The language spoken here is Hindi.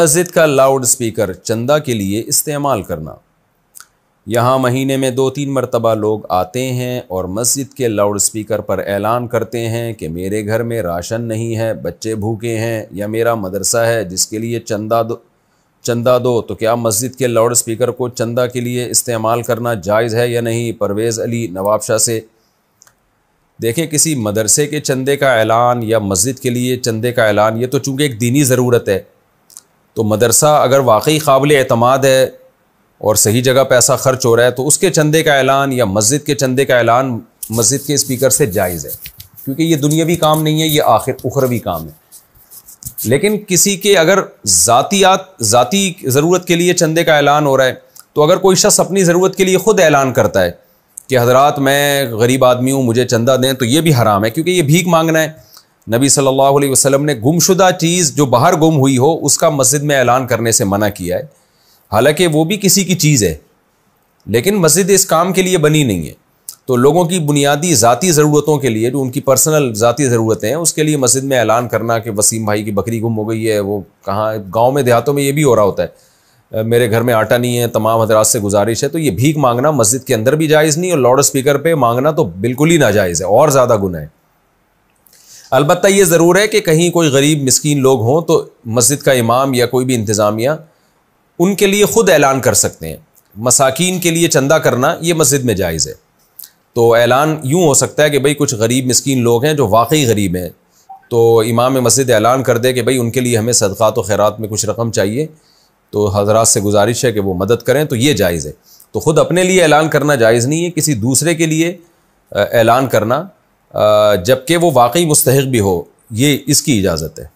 मस्जिद का लाउड स्पीकर चंदा के लिए इस्तेमाल करना यहाँ महीने में दो तीन मरतबा लोग आते हैं और मस्जिद के लाउड स्पीकर पर ऐलान करते हैं कि मेरे घर में राशन नहीं है बच्चे भूखे हैं या मेरा मदरसा है जिसके लिए चंदा दो चंदा दो तो क्या मस्जिद के लाउड स्पीकर को चंदा के लिए इस्तेमाल करना जायज़ है या नहीं परवेज़ अली नवाब शाह से देखें किसी मदरसे के चंदे का ऐलान या मस्जिद के लिए चंदे का ऐलान ये तो चूँकि एक दीनी ज़रूरत है तो मदरसा अगर वाकई काबिल अतमाद है और सही जगह पैसा खर्च हो रहा है तो उसके चंदे का ऐलान या मस्जिद के चंदे का ऐलान मस्जिद के स्पीकर से जायज़ है क्योंकि ये दुनियावी काम नहीं है ये आखिर उखरवी काम है लेकिन किसी के अगर जतियात ज़ाती ज़रूरत के लिए चंदे का ऐलान हो रहा है तो अगर कोई शख्स अपनी ज़रूरत के लिए ख़ुद ऐलान करता है कि हजरात मैं गरीब आदमी हूँ मुझे चंदा दें तो ये भी हराम है क्योंकि ये भीख मांगना है नबी सल्लल्लाहु अलैहि वसल्लम ने गुमशुदा चीज़ जो बाहर गुम हुई हो उसका मस्जिद में ऐलान करने से मना किया है हालांकि वो भी किसी की चीज़ है लेकिन मस्जिद इस काम के लिए बनी नहीं है तो लोगों की बुनियादी ज़ाती ज़रूरतों के लिए जो उनकी पर्सनल ज़ाती ज़रूरतें हैं उसके लिए मस्जिद में ऐलान करना कि वसीम भाई की बकरी गुम हो गई है वो कहाँ गाँव में देहातों में ये भी हो रहा होता है मेरे घर में आटा नहीं है तमाम हजरात से गुजारिश है तो ये भीख मांगना मस्जिद के अंदर भी जायज़ नहीं और लाउड स्पीकर पर मांगना तो बिल्कुल ही नाजायज़ है और ज़्यादा गुना है अलबत्त ये ज़रूर है कि कहीं कोई गरीब मस्किन लोग हों तो मस्जिद का इमाम या कोई भी इंतज़ामिया उनके लिए ख़ुद ऐलान कर सकते हैं मसाकिन के लिए चंदा करना ये मस्जिद में जायज़ है तो ऐलान यूँ हो सकता है कि भाई कुछ गरीब मस्किन लोग हैं जो वाकई गरीब हैं तो इमाम मस्जिद ऐलान कर दे कि भाई उनके लिए हमें सदक़ात तो और खैरात में कुछ रकम चाहिए तो हजरात से गुजारिश है कि वो मदद करें तो ये जायज़ है तो ख़ुद अपने लिए ऐलान करना जायज़ नहीं है किसी दूसरे के लिए ऐलान करना जबकि वो वाकई मुस्तक भी हो ये इसकी इजाज़त है